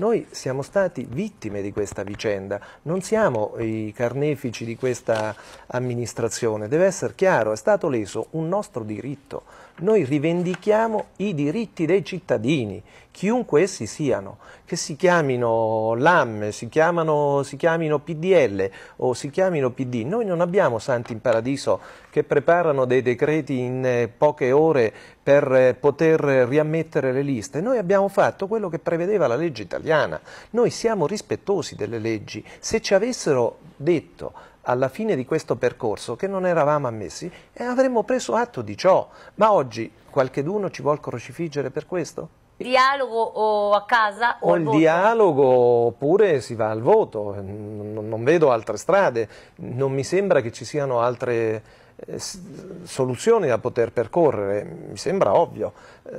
Noi siamo stati vittime di questa vicenda, non siamo i carnefici di questa amministrazione, deve essere chiaro, è stato leso un nostro diritto. Noi rivendichiamo i diritti dei cittadini, chiunque essi siano, che si chiamino LAM, si, chiamano, si chiamino PDL o si chiamino PD. Noi non abbiamo santi in paradiso che preparano dei decreti in eh, poche ore per eh, poter riammettere le liste. Noi abbiamo fatto quello che prevedeva la legge italiana italiana. Noi siamo rispettosi delle leggi. Se ci avessero detto alla fine di questo percorso che non eravamo ammessi e eh, avremmo preso atto di ciò. Ma oggi qualcheduno ci vuol crocifiggere per questo? Dialogo o a casa? O, o il voto. dialogo oppure si va al voto, non, non vedo altre strade, non mi sembra che ci siano altre eh, soluzioni da poter percorrere, mi sembra ovvio. Eh,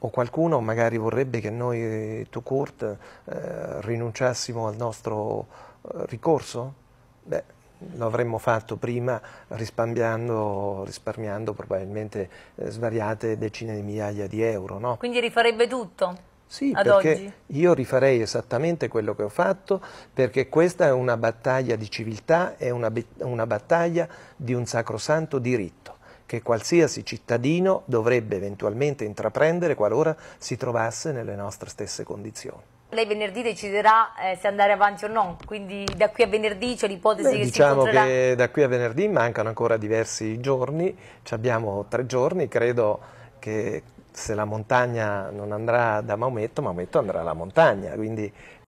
o qualcuno magari vorrebbe che noi, to court, eh, rinunciassimo al nostro eh, ricorso? Beh, lo avremmo fatto prima risparmiando, risparmiando probabilmente eh, svariate decine di migliaia di euro. No? Quindi rifarebbe tutto? Sì, Ad perché oggi. io rifarei esattamente quello che ho fatto, perché questa è una battaglia di civiltà, è una, una battaglia di un sacrosanto diritto che qualsiasi cittadino dovrebbe eventualmente intraprendere qualora si trovasse nelle nostre stesse condizioni. Lei venerdì deciderà eh, se andare avanti o no, quindi da qui a venerdì c'è l'ipotesi che diciamo si incontrerà? Diciamo che da qui a venerdì mancano ancora diversi giorni, ci abbiamo tre giorni, credo che se la montagna non andrà da Maometto, Maometto andrà alla montagna, quindi